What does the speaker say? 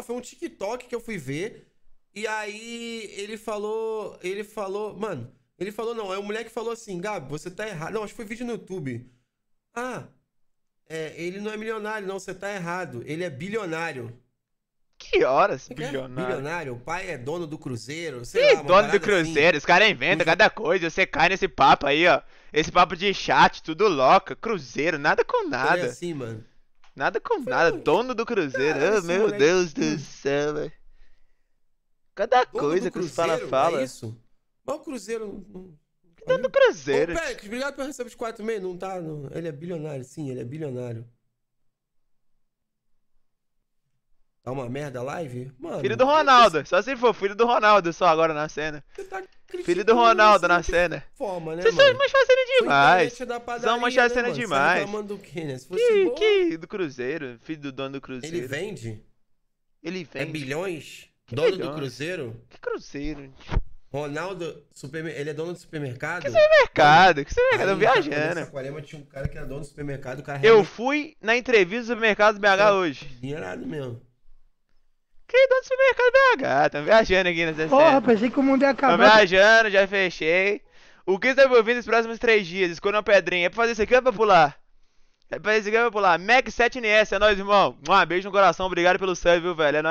Ah, foi um TikTok que eu fui ver. E aí ele falou. Ele falou. Mano, ele falou, não. É o moleque falou assim, Gabi, você tá errado. Não, acho que foi vídeo no YouTube. Ah, é, ele não é milionário, não, você tá errado. Ele é bilionário. Que horas, que é, bilionário? É bilionário, o pai é dono do Cruzeiro, sei que lá, dono do assim. Cruzeiro, assim. os caras inventam cada coisa, você cai nesse papo aí, ó. Esse papo de chat, tudo louca, Cruzeiro, nada com nada. Foi assim, mano. Nada com nada, dono do Cruzeiro. Cara, oh, meu moleque... Deus do céu, velho. Cada dono coisa que os fala é fala. É isso? Mas o Cruzeiro. Dono do Cruzeiro. Ô, Pérez, obrigado por receber de 4 meses. Não tá. Não. Ele é bilionário, sim, ele é bilionário. Tá uma merda a live? Mano. Filho do Ronaldo. Só se for filho do Ronaldo só agora na cena. Você tá Filho do Ronaldo né? na cena. Forma, né, Vocês mano? são manchacena demais. Padaria, são manchacena né, tá demais. Você tá do quê, né? Se fosse que, boa... que do Cruzeiro, filho do dono do Cruzeiro. Ele vende? Ele é vende. É bilhões? Que dono bilhões? do Cruzeiro? Que Cruzeiro? Ronaldo, super ele é dono do supermercado? Que supermercado? Que supermercado? Eu viajando. Saquarema tinha um cara que era dono do supermercado. O cara Eu realmente... fui na entrevista do supermercado BH hoje. Dinheirado mesmo. Quem dono tá do supermercado BH? É Tamo tá viajando aqui nessa Porra, pensei que o mundo ia acabar. Tamo viajando, já fechei. O que está envolvido nos próximos três dias? Escolha uma pedrinha. É pra fazer isso aqui ou é pra pular? É pra fazer isso aqui ou é pra pular? Mac 7NS, é nóis, irmão. Um beijo no coração, obrigado pelo sub, viu, velho? É nóis.